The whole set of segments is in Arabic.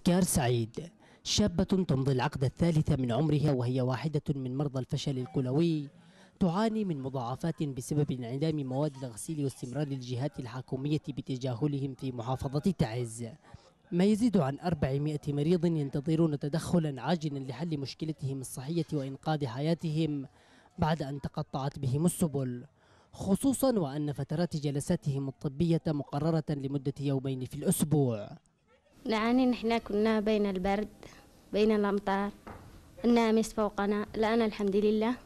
ابتكار سعيد شابة تمضي العقد الثالث من عمرها وهي واحدة من مرضى الفشل الكلوي تعاني من مضاعفات بسبب انعدام مواد الغسيل واستمرار الجهات الحكومية بتجاهلهم في محافظة تعز ما يزيد عن 400 مريض ينتظرون تدخلا عاجلا لحل مشكلتهم الصحية وإنقاذ حياتهم بعد أن تقطعت بهم السبل خصوصا وأن فترات جلساتهم الطبية مقررة لمدة يومين في الأسبوع نعاني نحنا كنا بين البرد بين الأمطار النامس فوقنا الآن الحمد لله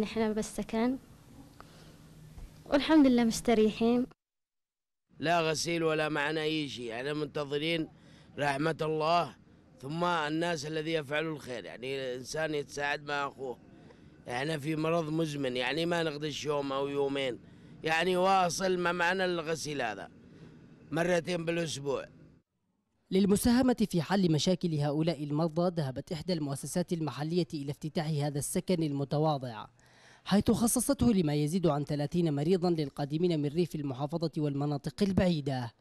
نحنا بالسكن والحمد لله مستريحين لا غسيل ولا معنا أي شيء يعني منتظرين رحمة الله ثم الناس الذي يفعلوا الخير يعني الإنسان يتساعد مع أخوه احنا يعني في مرض مزمن يعني ما نقدش يوم أو يومين يعني واصل ما معنا الغسيل هذا مرتين بالأسبوع للمساهمة في حل مشاكل هؤلاء المرضى ذهبت إحدى المؤسسات المحلية إلى افتتاح هذا السكن المتواضع حيث خصصته لما يزيد عن 30 مريضا للقادمين من ريف المحافظة والمناطق البعيدة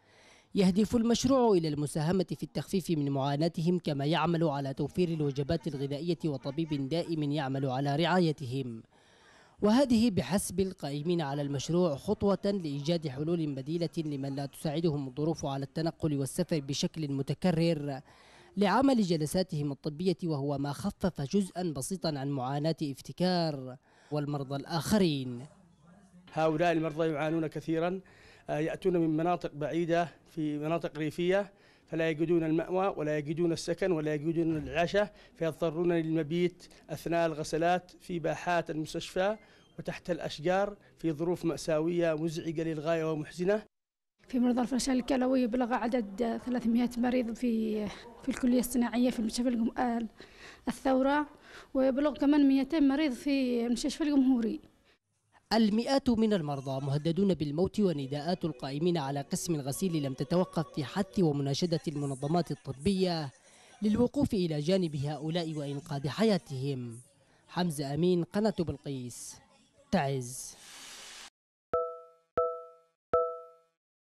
يهدف المشروع إلى المساهمة في التخفيف من معاناتهم كما يعمل على توفير الوجبات الغذائية وطبيب دائم يعمل على رعايتهم وهذه بحسب القائمين على المشروع خطوة لإيجاد حلول بديلة لمن لا تساعدهم الظروف على التنقل والسفر بشكل متكرر لعمل جلساتهم الطبية وهو ما خفف جزءا بسيطا عن معاناة افتكار والمرضى الآخرين هؤلاء المرضى يعانون كثيرا آه، يأتون من مناطق بعيدة في مناطق ريفية فلا يجدون المأوى ولا يجدون السكن ولا يجدون العشاء فيضطرون للمبيت أثناء الغسلات في باحات المستشفى وتحت الأشجار في ظروف مأساوية مزعجة للغاية ومحزنة في مرضى الفشل الكلوي بلغ عدد 300 مريض في في الكلية الصناعية في مستشفى آه، الثورة ويبلغ كمان 200 مريض في مستشفى الجمهوري المئات من المرضى مهددون بالموت ونداءات القائمين على قسم الغسيل لم تتوقف في حث ومناشدة المنظمات الطبية للوقوف إلى جانب هؤلاء وإنقاذ حياتهم حمزة أمين قناة بلقيس تعز